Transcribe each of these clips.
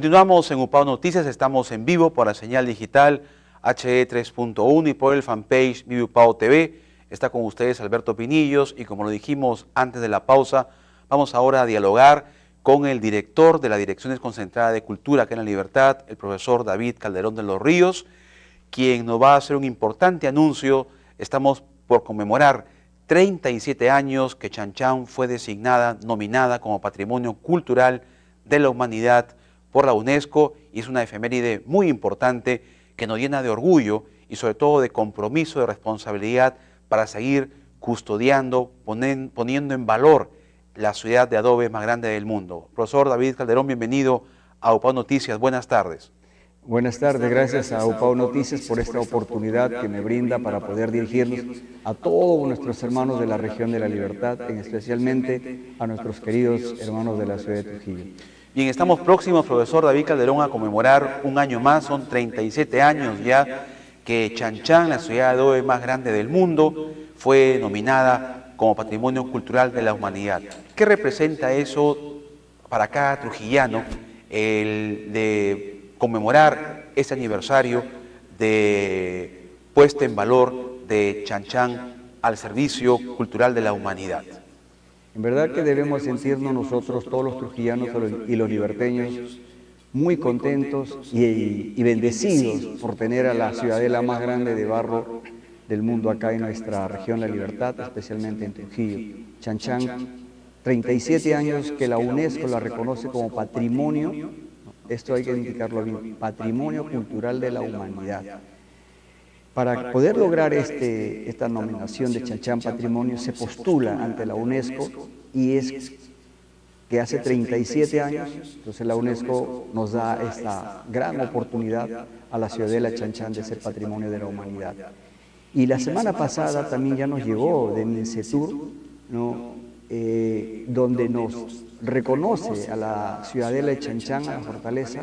Continuamos en UPAO Noticias, estamos en vivo por la señal digital HE 3.1 y por el fanpage VIVI UPAO TV. Está con ustedes Alberto Pinillos y como lo dijimos antes de la pausa, vamos ahora a dialogar con el director de la Dirección Desconcentrada de Cultura que en La Libertad, el profesor David Calderón de los Ríos, quien nos va a hacer un importante anuncio. Estamos por conmemorar 37 años que Chan Chan fue designada, nominada como Patrimonio Cultural de la Humanidad por la UNESCO y es una efeméride muy importante que nos llena de orgullo y sobre todo de compromiso, de responsabilidad para seguir custodiando, poniendo en valor la ciudad de adobe más grande del mundo. Profesor David Calderón, bienvenido a UPAU Noticias. Buenas tardes. Buenas tardes, gracias a UPAU Noticias por esta oportunidad que me brinda para poder dirigirnos a todos nuestros hermanos de la región de la libertad, en especialmente a nuestros queridos hermanos de la ciudad de Trujillo. Bien, estamos próximos, profesor David Calderón, a conmemorar un año más, son 37 años ya que Chanchán, la ciudad más grande del mundo, fue nominada como Patrimonio Cultural de la Humanidad. ¿Qué representa eso para cada trujillano, el de conmemorar ese aniversario de puesta en valor de Chanchán al servicio cultural de la humanidad? En verdad que debemos sentirnos nosotros, todos los trujillanos y los liberteños, muy contentos y, bendecidos por tener a la ciudadela más grande de barro del mundo acá en nuestra región La Libertad, especialmente en Trujillo. Chan. 37 años que la UNESCO la reconoce como patrimonio, esto hay que indicarlo bien, patrimonio cultural de la humanidad. Para poder lograr este, este, esta nominación de Chanchan Patrimonio se postula ante la UNESCO y es que hace 37 años, entonces la UNESCO nos da esta gran oportunidad a la ciudadela Chanchan de ser patrimonio de la humanidad. Y la semana pasada también ya nos llegó de Minsetur, eh, eh, donde nos reconoce a la ciudadela de Chanchan, a la fortaleza,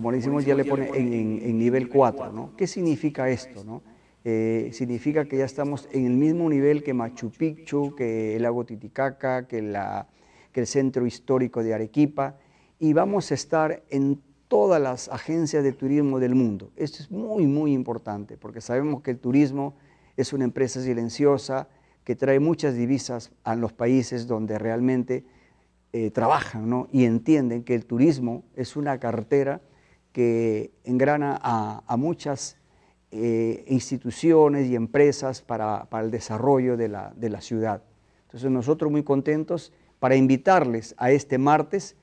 como le decimos, ya le pone en, nivel 4. ¿Qué significa esto? Eh, significa que ya estamos en el mismo nivel que Machu Picchu, que el lago Titicaca, que, el centro histórico de Arequipa, y vamos a estar en todas las agencias de turismo del mundo. Esto es muy, muy importante, porque sabemos que el turismo es una empresa silenciosa que trae muchas divisas a los países donde realmente eh, trabajan y entienden que el turismo es una cartera que engrana a, muchas eh, instituciones y empresas para, el desarrollo de la, ciudad. Entonces nosotros muy contentos para invitarles a este martes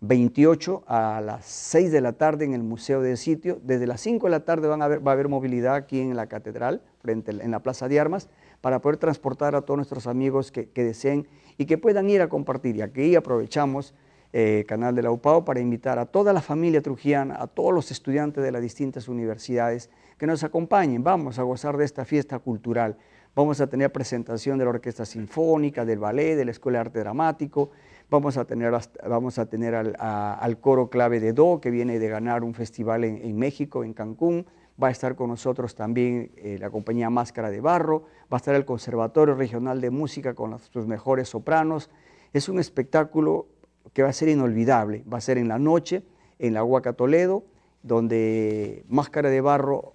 28 a las 6 de la tarde en el Museo del Sitio. Desde las 5 de la tarde va a haber movilidad aquí en la catedral, frente en la Plaza de Armas, para poder transportar a todos nuestros amigos que, que deseen y que puedan ir a compartir. Y aquí aprovechamos eh, canal de la UPAO para invitar a toda la familia trujiana, a todos los estudiantes de las distintas universidades que nos acompañen. Vamos a gozar de esta fiesta cultural. Vamos a tener presentación de la Orquesta Sinfónica, del Ballet, de la Escuela de Arte Dramático. Vamos a tener, vamos a tener al, coro clave de Do, que viene de ganar un festival en, México, en Cancún. Va a estar con nosotros también eh, la compañía Máscara de Barro. Va a estar el Conservatorio Regional de Música con sus mejores sopranos. Es un espectáculo que va a ser inolvidable. Va a ser en la noche, en la Huaca Toledo, donde Máscara de Barro,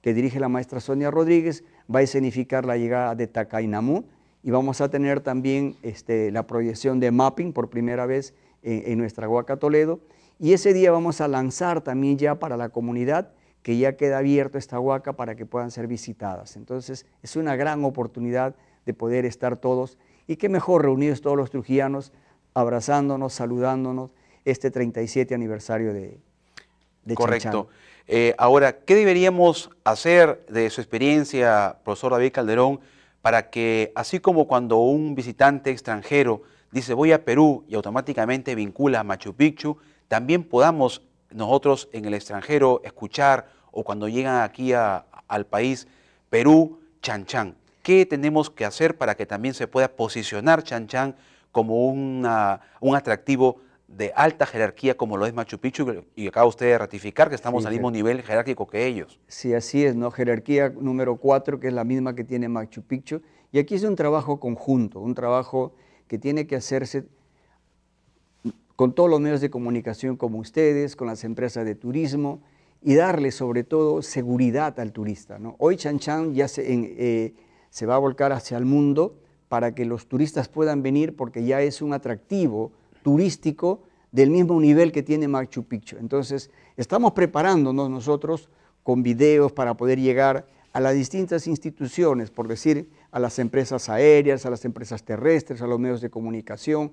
que dirige la maestra Sonia Rodríguez, va a escenificar la llegada de Takainamú y vamos a tener también este, la proyección de mapping por primera vez en, nuestra Huaca Toledo. Y ese día vamos a lanzar también ya para la comunidad que ya queda abierto esta huaca para que puedan ser visitadas. Entonces es una gran oportunidad de poder estar todos y qué mejor reunidos todos los trujillanos abrazándonos, saludándonos este 37 aniversario de, Correcto. Eh, ahora, ¿qué deberíamos hacer de su experiencia, profesor David Calderón, para que, así como cuando un visitante extranjero dice voy a Perú y automáticamente vincula a Machu Picchu, también podamos nosotros en el extranjero escuchar o cuando llegan aquí al país Perú, Chan Chan? ¿Qué tenemos que hacer para que también se pueda posicionar Chan Chan como un atractivo de alta jerarquía como lo es Machu Picchu y acaba usted de ratificar que estamos al mismo nivel jerárquico que ellos. Sí, así es, ¿no? Jerarquía número cuatro, que es la misma que tiene Machu Picchu. Y aquí es un trabajo conjunto, un trabajo que tiene que hacerse con todos los medios de comunicación como ustedes, con las empresas de turismo y darle sobre todo seguridad al turista. Hoy Chan Chan ya se, eh, se va a volcar hacia el mundo, para que los turistas puedan venir porque ya es un atractivo turístico del mismo nivel que tiene Machu Picchu. Entonces, estamos preparándonos nosotros con videos para poder llegar a las distintas instituciones, por decir, a las empresas aéreas, a las empresas terrestres, a los medios de comunicación.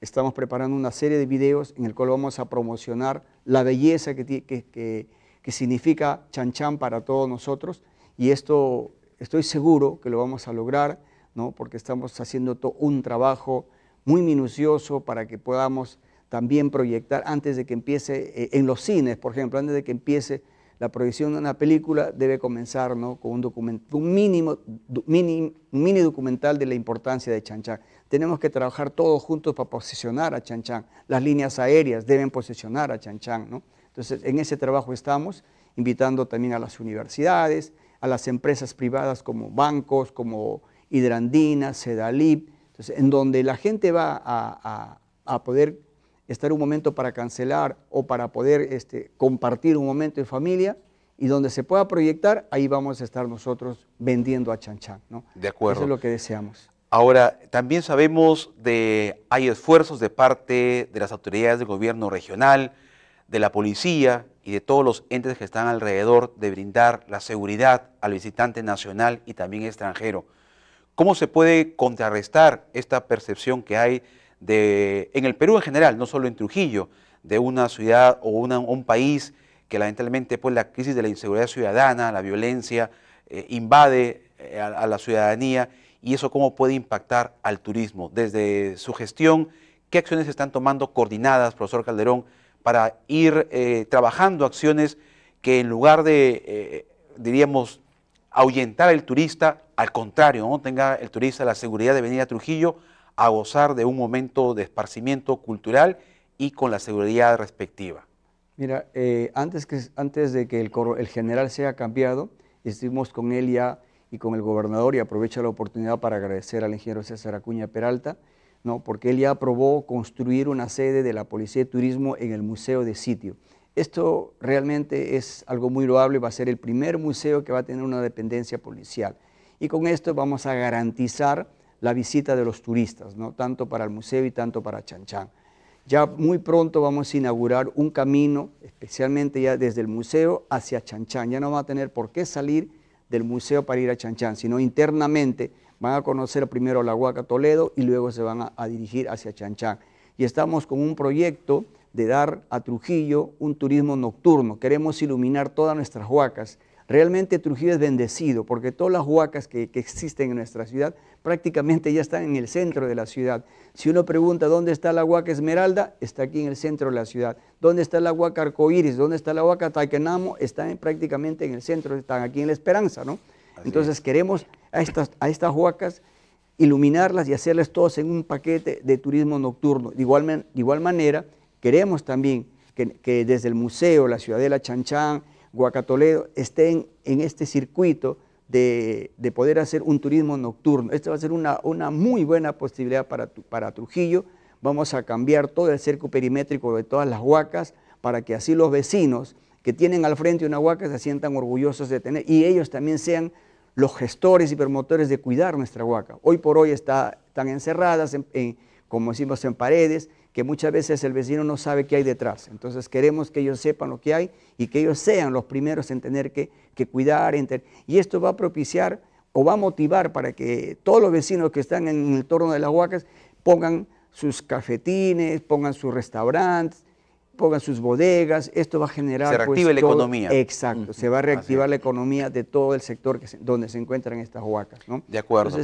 Estamos preparando una serie de videos en el cual vamos a promocionar la belleza que, que, significa Chan Chan para todos nosotros y esto estoy seguro que lo vamos a lograr porque estamos haciendo un trabajo muy minucioso para que podamos también proyectar antes de que empiece, eh, en los cines, por ejemplo, antes de que empiece la proyección de una película, debe comenzar con un, un mínimo, mini, mini documental de la importancia de Chan. Tenemos que trabajar todos juntos para posicionar a Chan, Las líneas aéreas deben posicionar a Chan ¿no? Entonces, en ese trabajo estamos, invitando también a las universidades, a las empresas privadas como bancos, como hidrandina, Sedalib, en donde la gente va a, poder estar un momento para cancelar o para poder este, compartir un momento en familia y donde se pueda proyectar, ahí vamos a estar nosotros vendiendo a Chan ¿no? De acuerdo. Eso es lo que deseamos. Ahora, también sabemos de hay esfuerzos de parte de las autoridades del gobierno regional, de la policía y de todos los entes que están alrededor de brindar la seguridad al visitante nacional y también extranjero. ¿Cómo se puede contrarrestar esta percepción que hay de, en el Perú en general, no solo en Trujillo, de una ciudad o un país que lamentablemente pues, la crisis de la inseguridad ciudadana, la violencia, eh, invade eh, a, la ciudadanía y eso cómo puede impactar al turismo? Desde su gestión, ¿qué acciones están tomando coordinadas, profesor Calderón, para ir eh, trabajando acciones que en lugar de, diríamos, ahuyentar al turista, al contrario, no tenga el turista la seguridad de venir a Trujillo a gozar de un momento de esparcimiento cultural y con la seguridad respectiva. Mira, eh, antes, que, antes de que el, general sea cambiado, estuvimos con él ya y con el gobernador y aprovecho la oportunidad para agradecer al ingeniero César Acuña Peralta, ¿no? porque él ya aprobó construir una sede de la Policía de Turismo en el Museo de Sitio. Esto realmente es algo muy loable, va a ser el primer museo que va a tener una dependencia policial. Y con esto vamos a garantizar la visita de los turistas, ¿no? tanto para el museo y tanto para Chanchán. Ya muy pronto vamos a inaugurar un camino, especialmente ya desde el museo hacia Chanchán. Ya no va a tener por qué salir del museo para ir a Chanchán, sino internamente van a conocer primero la Huaca Toledo y luego se van a, dirigir hacia Chanchán. Y estamos con un proyecto de dar a Trujillo un turismo nocturno. Queremos iluminar todas nuestras huacas. Realmente Trujillo es bendecido porque todas las huacas que, existen en nuestra ciudad prácticamente ya están en el centro de la ciudad. Si uno pregunta dónde está la huaca Esmeralda, está aquí en el centro de la ciudad. ¿Dónde está la huaca Arcoíris? ¿Dónde está la huaca Taquenamo... Están prácticamente en el centro, están aquí en La Esperanza, ¿no? Entonces queremos a estas, a estas huacas iluminarlas y hacerlas todas en un paquete de turismo nocturno. De de igual manera, Queremos también que, desde el museo, la ciudadela Chanchán, Guacatoledo, estén en este circuito de, poder hacer un turismo nocturno. Esto va a ser una, muy buena posibilidad para, Trujillo. Vamos a cambiar todo el cerco perimétrico de todas las huacas para que así los vecinos que tienen al frente una huaca se sientan orgullosos de tener y ellos también sean los gestores y promotores de cuidar nuestra huaca. Hoy por hoy está, están encerradas, como decimos, en paredes, que muchas veces el vecino no sabe qué hay detrás. Entonces queremos que ellos sepan lo que hay y que ellos sean los primeros en tener que, que cuidar. Y esto va a propiciar o va a motivar para que todos los vecinos que están en el torno de las huacas pongan sus cafetines, pongan sus restaurantes, pongan sus bodegas, esto va a generar... Se pues, reactiva la economía. Exacto, se va a reactivar la economía de todo el sector que donde se encuentran estas huacas. ¿no? De acuerdo.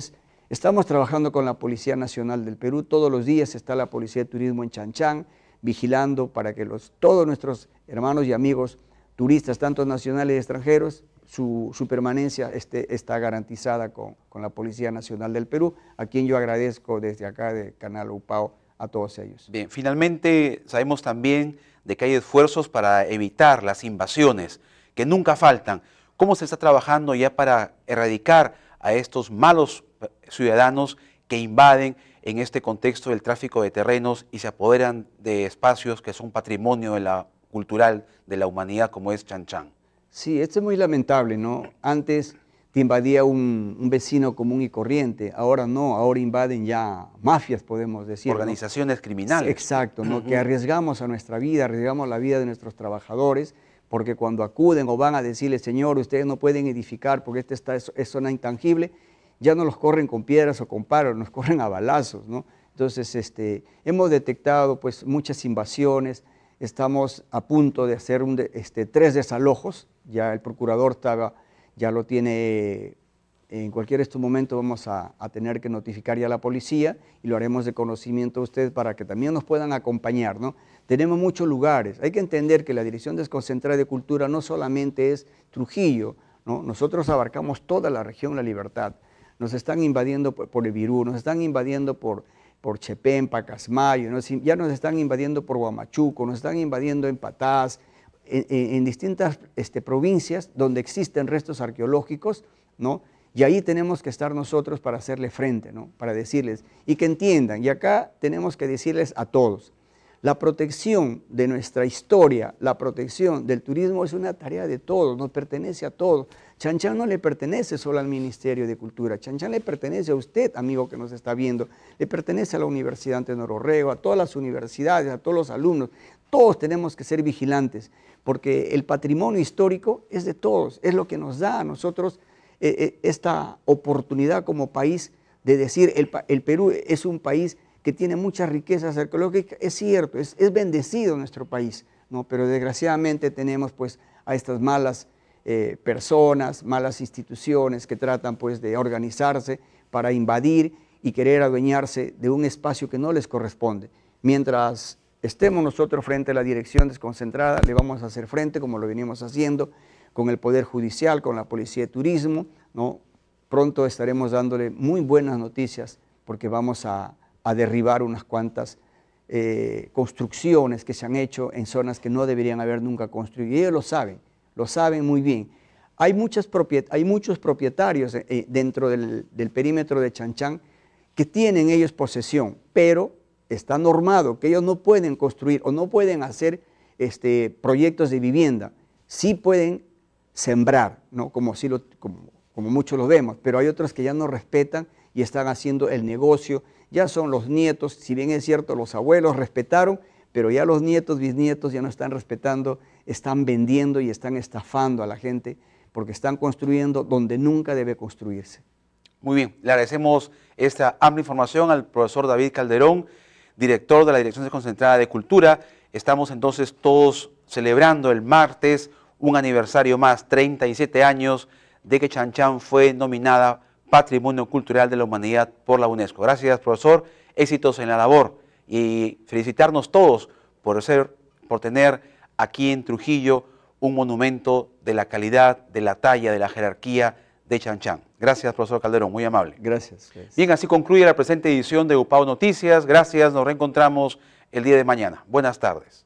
Estamos trabajando con la Policía Nacional del Perú. Todos los días está la Policía de Turismo en Chanchán vigilando para que los, todos nuestros hermanos y amigos turistas, tanto nacionales y extranjeros, su, permanencia esté, está garantizada con, con, la Policía Nacional del Perú, a quien yo agradezco desde acá de Canal UPAO a todos ellos. Bien, finalmente sabemos también de que hay esfuerzos para evitar las invasiones, que nunca faltan. ¿Cómo se está trabajando ya para erradicar a estos malos ciudadanos que invaden en este contexto del tráfico de terrenos y se apoderan de espacios que son patrimonio de la, cultural de la humanidad como es Chan Chan. Sí, esto es muy lamentable, ¿no? Antes te invadía un, vecino común y corriente, ahora no, ahora invaden ya mafias, podemos decir. Organizaciones criminales. Exacto, ¿no? Que arriesgamos a nuestra vida, arriesgamos la vida de nuestros trabajadores, porque cuando acuden o van a decirle, señor, ustedes no pueden edificar porque esta está es zona intangible, ya no los corren con piedras o con paros, nos corren a balazos, ¿no? Entonces, este, hemos detectado pues, muchas invasiones, estamos a punto de hacer este, tres desalojos, ya el procurador ya lo tiene, eh, en cualquier momento vamos a, tener que notificar ya a la policía y lo haremos de conocimiento a ustedes para que también nos puedan acompañar. ¿no? Tenemos muchos lugares, hay que entender que la Dirección Desconcentrada de Cultura no solamente es Trujillo, ¿no? nosotros abarcamos toda la región La Libertad nos están invadiendo por, el Virú, nos están invadiendo por, por Chepén, Pacasmayo, ya nos están invadiendo por Huamachuco, nos están invadiendo en Patás, en, distintas este, provincias donde existen restos arqueológicos, ¿no? Y ahí tenemos que estar nosotros para hacerle frente, ¿no? Para decirles, y que entiendan, y acá tenemos que decirles a todos, la protección de nuestra historia, la protección del turismo es una tarea de todos, nos pertenece a todos. Chanchan no le pertenece solo al Ministerio de Cultura, Chanchan le pertenece a usted, amigo que nos está viendo, le pertenece a la Universidad de Orrego, a todas las universidades, a todos los alumnos. Todos tenemos que ser vigilantes, porque el patrimonio histórico es de todos, es lo que nos da a nosotros eh, eh, esta oportunidad como país de decir el Perú es un país que tiene muchas riquezas arqueológicas. Es cierto, es, bendecido nuestro país, ¿no? pero desgraciadamente tenemos pues a estas malas eh, personas, malas instituciones que tratan pues de organizarse para invadir y querer adueñarse de un espacio que no les corresponde. Mientras estemos nosotros frente a la dirección desconcentrada, le vamos a hacer frente como lo venimos haciendo con el Poder Judicial, con la Policía de Turismo, ¿no? pronto estaremos dándole muy buenas noticias porque vamos a, a derribar unas cuantas eh, construcciones que se han hecho en zonas que no deberían haber nunca construido. Y ellos lo saben, lo saben muy bien. Hay, muchas hay muchos propietarios eh, eh, dentro del, perímetro de Chanchán que tienen ellos posesión, pero está normado que ellos no pueden construir o no pueden hacer este, proyectos de vivienda. Sí pueden sembrar, ¿no? como, como, como muchos lo vemos, pero hay otros que ya no respetan y están haciendo el negocio, ya son los nietos, si bien es cierto, los abuelos respetaron, pero ya los nietos, bisnietos ya no están respetando, están vendiendo y están estafando a la gente porque están construyendo donde nunca debe construirse. Muy bien, le agradecemos esta amplia información al profesor David Calderón, director de la Dirección Desconcentrada de Cultura. Estamos entonces todos celebrando el martes un aniversario más, 37 años de que Chan Chan fue nominada Patrimonio Cultural de la Humanidad por la UNESCO. Gracias, profesor. Éxitos en la labor y felicitarnos todos por, ser, por tener aquí en Trujillo un monumento de la calidad, de la talla, de la jerarquía de Chan Chan. Gracias, profesor Calderón, muy amable. Gracias, Bien, así concluye la presente edición de UPAU Noticias. Gracias, nos reencontramos el día de mañana. Buenas tardes.